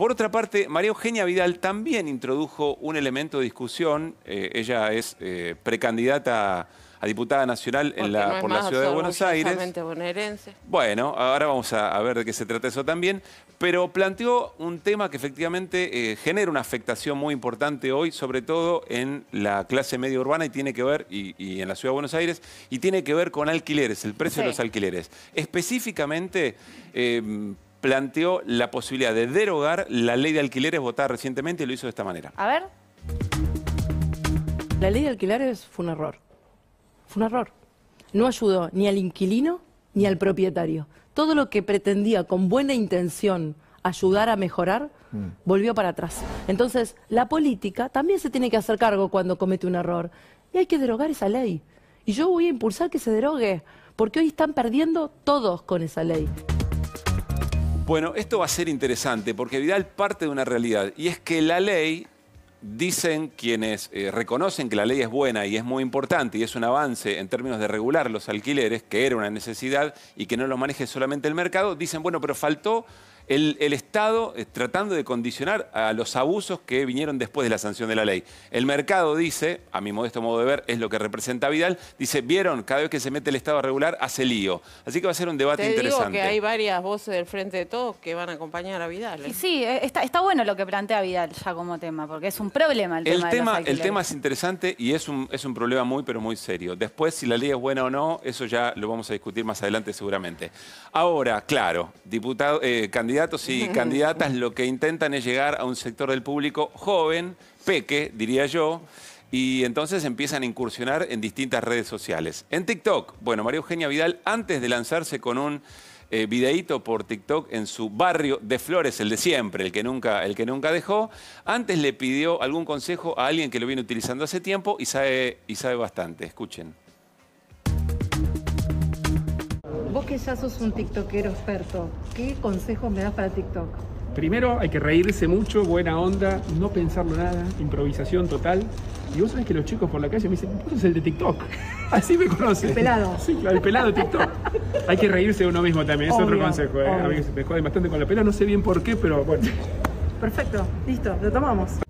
Por otra parte, María Eugenia Vidal también introdujo un elemento de discusión. Eh, ella es eh, precandidata a diputada nacional por la ciudad de Buenos Aires. Bonaerense. Bueno, ahora vamos a, ver de qué se trata eso también. Pero planteó un tema que efectivamente eh, genera una afectación muy importante hoy, sobre todo en la clase media urbana y tiene que ver, y, en la ciudad de Buenos Aires, y tiene que ver con alquileres, el precio de los alquileres. Específicamente planteó la posibilidad de derogar la ley de alquileres votada recientemente y lo hizo de esta manera. A ver. La ley de alquileres fue un error. Fue un error. No ayudó ni al inquilino ni al propietario. Todo lo que pretendía con buena intención ayudar a mejorar, mm. volvió para atrás. Entonces, la política también se tiene que hacer cargo cuando comete un error. Y hay que derogar esa ley. Y yo voy a impulsar que se derogue, porque hoy están perdiendo todos con esa ley. Bueno, esto va a ser interesante porque Vidal parte de una realidad y es que la ley, dicen quienes eh, reconocen que la ley es buena y es muy importante y es un avance en términos de regular los alquileres, que era una necesidad y que no lo maneje solamente el mercado, dicen, bueno, pero faltó el, Estado eh, tratando de condicionar a los abusos que vinieron después de la sanción de la ley. El mercado dice, a mi modesto modo de ver, es lo que representa Vidal, dice, vieron, cada vez que se mete el Estado a regular, hace lío. Así que va a ser un debate Te digo que hay varias voces del frente de todos que van a acompañar a Vidal. ¿eh? sí, eh, está, bueno lo que plantea Vidal ya como tema, porque es un problema el, tema, de El tema es interesante y es un, es un problema muy, pero muy serio. Después, si la ley es buena o no, eso ya lo vamos a discutir más adelante seguramente. Ahora, claro, diputado, candidato candidatos y candidatas lo que intentan es llegar a un sector del público joven, peque, diría yo, y entonces empiezan a incursionar en distintas redes sociales. En TikTok, bueno, María Eugenia Vidal, antes de lanzarse con un eh, videíto por TikTok en su barrio de Flores, el de siempre, el que, nunca, el que nunca dejó, antes le pidió algún consejo a alguien que lo viene utilizando hace tiempo y sabe, y sabe bastante. Escuchen. que ya sos un tiktokero experto, ¿qué consejos me das para TikTok? Primero hay que reírse mucho, buena onda, no pensarlo nada, improvisación total. Y vos sabés que los chicos por la calle me dicen, vos sos el de TikTok. Así me conocen. El pelado. Sí, el pelado TikTok. hay que reírse de uno mismo también, es otro consejo. Eh. se me jode bastante con la pela, no sé bien por qué, pero bueno. Perfecto, listo, lo tomamos.